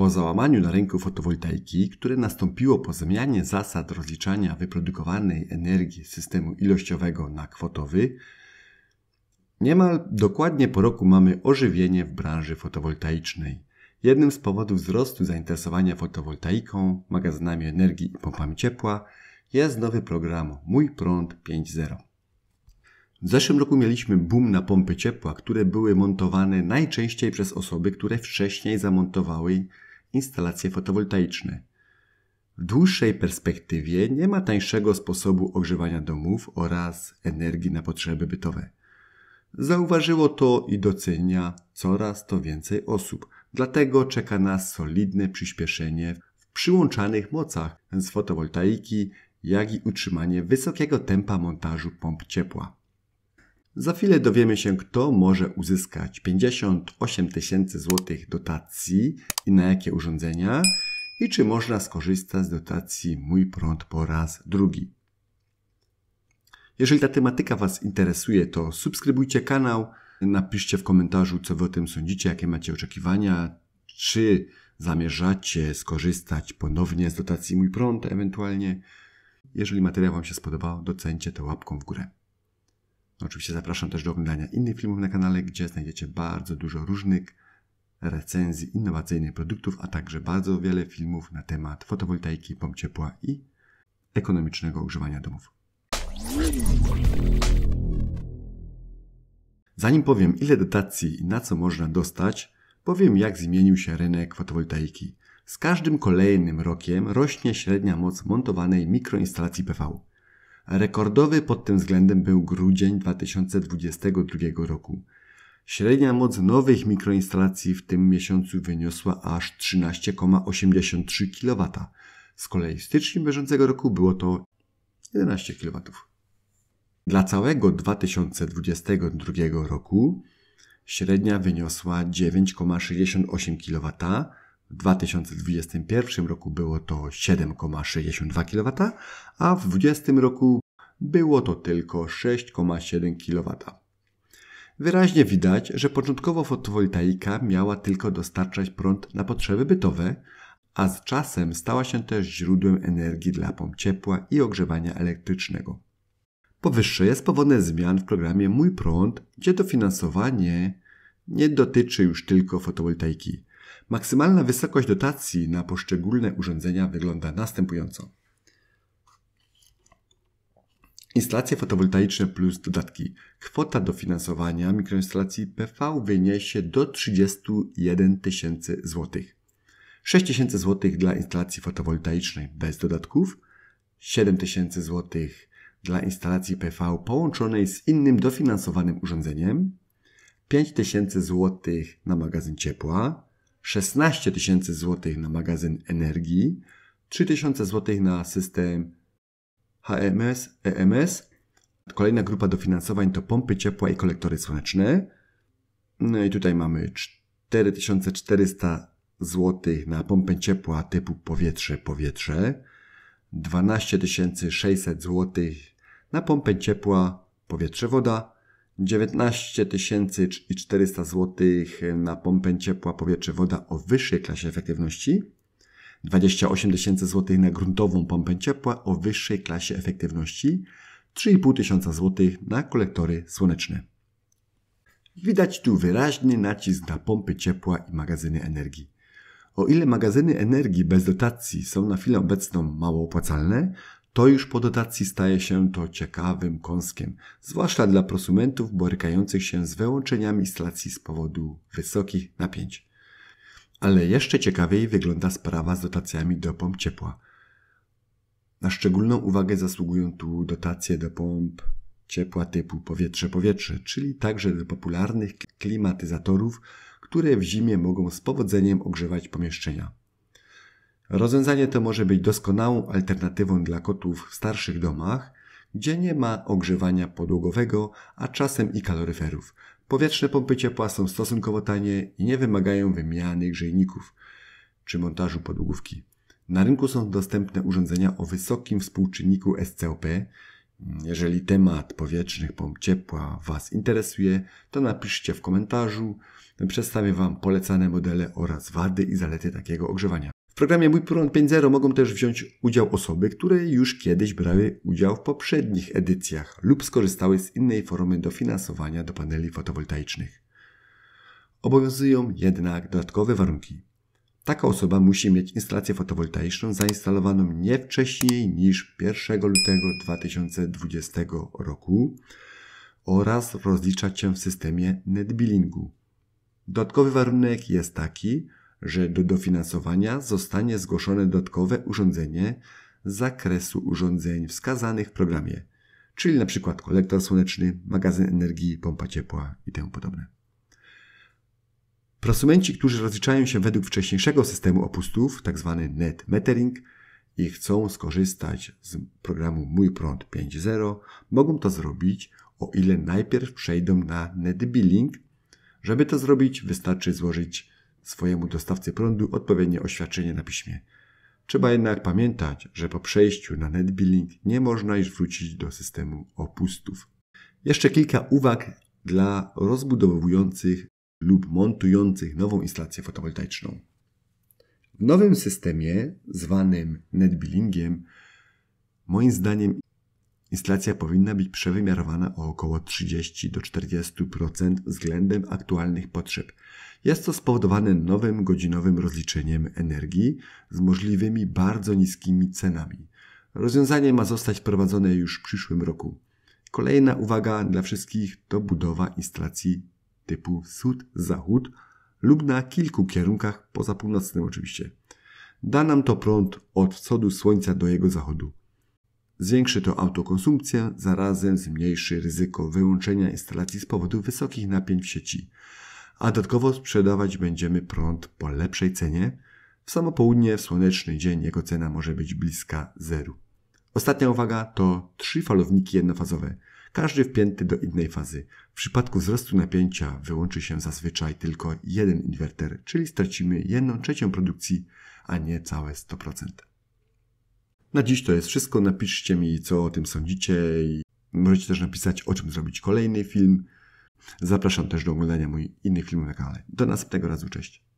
Po załamaniu na rynku fotowoltaiki, które nastąpiło po zmianie zasad rozliczania wyprodukowanej energii systemu ilościowego na kwotowy, niemal dokładnie po roku mamy ożywienie w branży fotowoltaicznej. Jednym z powodów wzrostu zainteresowania fotowoltaiką, magazynami energii i pompami ciepła jest nowy program Mój Prąd 5.0. W zeszłym roku mieliśmy boom na pompy ciepła, które były montowane najczęściej przez osoby, które wcześniej zamontowały instalacje fotowoltaiczne. W dłuższej perspektywie nie ma tańszego sposobu ogrzewania domów oraz energii na potrzeby bytowe. Zauważyło to i docenia coraz to więcej osób, dlatego czeka nas solidne przyspieszenie w przyłączanych mocach z fotowoltaiki, jak i utrzymanie wysokiego tempa montażu pomp ciepła. Za chwilę dowiemy się, kto może uzyskać 58 tysięcy złotych dotacji i na jakie urządzenia i czy można skorzystać z dotacji Mój Prąd po raz drugi. Jeżeli ta tematyka Was interesuje, to subskrybujcie kanał, napiszcie w komentarzu, co Wy o tym sądzicie, jakie macie oczekiwania, czy zamierzacie skorzystać ponownie z dotacji Mój Prąd ewentualnie. Jeżeli materiał Wam się spodobał, docencie to łapką w górę. Oczywiście zapraszam też do oglądania innych filmów na kanale, gdzie znajdziecie bardzo dużo różnych recenzji innowacyjnych produktów, a także bardzo wiele filmów na temat fotowoltaiki, pomp ciepła i ekonomicznego używania domów. Zanim powiem, ile dotacji i na co można dostać, powiem, jak zmienił się rynek fotowoltaiki. Z każdym kolejnym rokiem rośnie średnia moc montowanej mikroinstalacji PV. Rekordowy pod tym względem był grudzień 2022 roku. Średnia moc nowych mikroinstalacji w tym miesiącu wyniosła aż 13,83 kW. Z kolei w styczniu bieżącego roku było to 11 kW. Dla całego 2022 roku średnia wyniosła 9,68 kW, w 2021 roku było to 7,62 kW, a w 2020 roku było to tylko 6,7 kW. Wyraźnie widać, że początkowo fotowoltaika miała tylko dostarczać prąd na potrzeby bytowe, a z czasem stała się też źródłem energii dla pomp ciepła i ogrzewania elektrycznego. Powyższe jest powodem zmian w programie Mój Prąd, gdzie dofinansowanie nie dotyczy już tylko fotowoltaiki. Maksymalna wysokość dotacji na poszczególne urządzenia wygląda następująco. Instalacje fotowoltaiczne plus dodatki. Kwota dofinansowania mikroinstalacji PV wyniesie do 31 tysięcy złotych. 6 tysięcy złotych dla instalacji fotowoltaicznej bez dodatków, 7 tysięcy złotych dla instalacji PV połączonej z innym dofinansowanym urządzeniem, 5 tysięcy złotych na magazyn ciepła, 16 tysięcy złotych na magazyn energii, 3000 tysiące złotych na system HMS, EMS. Kolejna grupa dofinansowań to pompy ciepła i kolektory słoneczne. No i tutaj mamy 4400 zł na pompę ciepła typu powietrze-powietrze, 12 600 zł na pompę ciepła powietrze-woda, 19 400 zł na pompę ciepła, powietrze, woda o wyższej klasie efektywności. 28 tysięcy zł na gruntową pompę ciepła o wyższej klasie efektywności. 3,5 tysiąca zł na kolektory słoneczne. Widać tu wyraźny nacisk na pompy ciepła i magazyny energii. O ile magazyny energii bez dotacji są na chwilę obecną mało opłacalne, to już po dotacji staje się to ciekawym kąskiem, zwłaszcza dla prosumentów borykających się z wyłączeniami instalacji z powodu wysokich napięć. Ale jeszcze ciekawiej wygląda sprawa z dotacjami do pomp ciepła. Na szczególną uwagę zasługują tu dotacje do pomp ciepła typu powietrze-powietrze, czyli także do popularnych klimatyzatorów, które w zimie mogą z powodzeniem ogrzewać pomieszczenia. Rozwiązanie to może być doskonałą alternatywą dla kotów w starszych domach, gdzie nie ma ogrzewania podłogowego, a czasem i kaloryferów. Powietrzne pompy ciepła są stosunkowo tanie i nie wymagają wymiany grzejników czy montażu podłogówki. Na rynku są dostępne urządzenia o wysokim współczynniku SCOP. Jeżeli temat powietrznych pomp ciepła Was interesuje, to napiszcie w komentarzu. Przedstawię Wam polecane modele oraz wady i zalety takiego ogrzewania programie Mój Prąd 5.0 mogą też wziąć udział osoby, które już kiedyś brały udział w poprzednich edycjach lub skorzystały z innej formy dofinansowania do paneli fotowoltaicznych. Obowiązują jednak dodatkowe warunki. Taka osoba musi mieć instalację fotowoltaiczną zainstalowaną nie wcześniej niż 1 lutego 2020 roku oraz rozliczać się w systemie netbillingu. Dodatkowy warunek jest taki, że do dofinansowania zostanie zgłoszone dodatkowe urządzenie z zakresu urządzeń wskazanych w programie, czyli np. kolektor słoneczny, magazyn energii, pompa ciepła itp. Prosumenci, którzy rozliczają się według wcześniejszego systemu opustów, tzw. Tak net metering, i chcą skorzystać z programu Mój Prąd 5.0, mogą to zrobić, o ile najpierw przejdą na net billing. Żeby to zrobić, wystarczy złożyć swojemu dostawcy prądu odpowiednie oświadczenie na piśmie. Trzeba jednak pamiętać, że po przejściu na billing nie można już wrócić do systemu opustów. Jeszcze kilka uwag dla rozbudowujących lub montujących nową instalację fotowoltaiczną. W nowym systemie, zwanym billingiem, moim zdaniem Instalacja powinna być przewymiarowana o około 30 do 40% względem aktualnych potrzeb. Jest to spowodowane nowym godzinowym rozliczeniem energii z możliwymi bardzo niskimi cenami. Rozwiązanie ma zostać wprowadzone już w przyszłym roku. Kolejna uwaga dla wszystkich to budowa instalacji typu wschód-zachód lub na kilku kierunkach poza północnym oczywiście. Da nam to prąd od wschodu słońca do jego zachodu. Zwiększy to autokonsumpcję, zarazem zmniejszy ryzyko wyłączenia instalacji z powodu wysokich napięć w sieci. A dodatkowo sprzedawać będziemy prąd po lepszej cenie. W samo południe, w słoneczny dzień jego cena może być bliska zeru. Ostatnia uwaga to trzy falowniki jednofazowe, każdy wpięty do innej fazy. W przypadku wzrostu napięcia wyłączy się zazwyczaj tylko jeden inwerter, czyli stracimy jedną trzecią produkcji, a nie całe 100%. Na dziś to jest wszystko. Napiszcie mi, co o tym sądzicie i możecie też napisać, o czym zrobić kolejny film. Zapraszam też do oglądania moich innych filmów na kanale. Do następnego razu, cześć.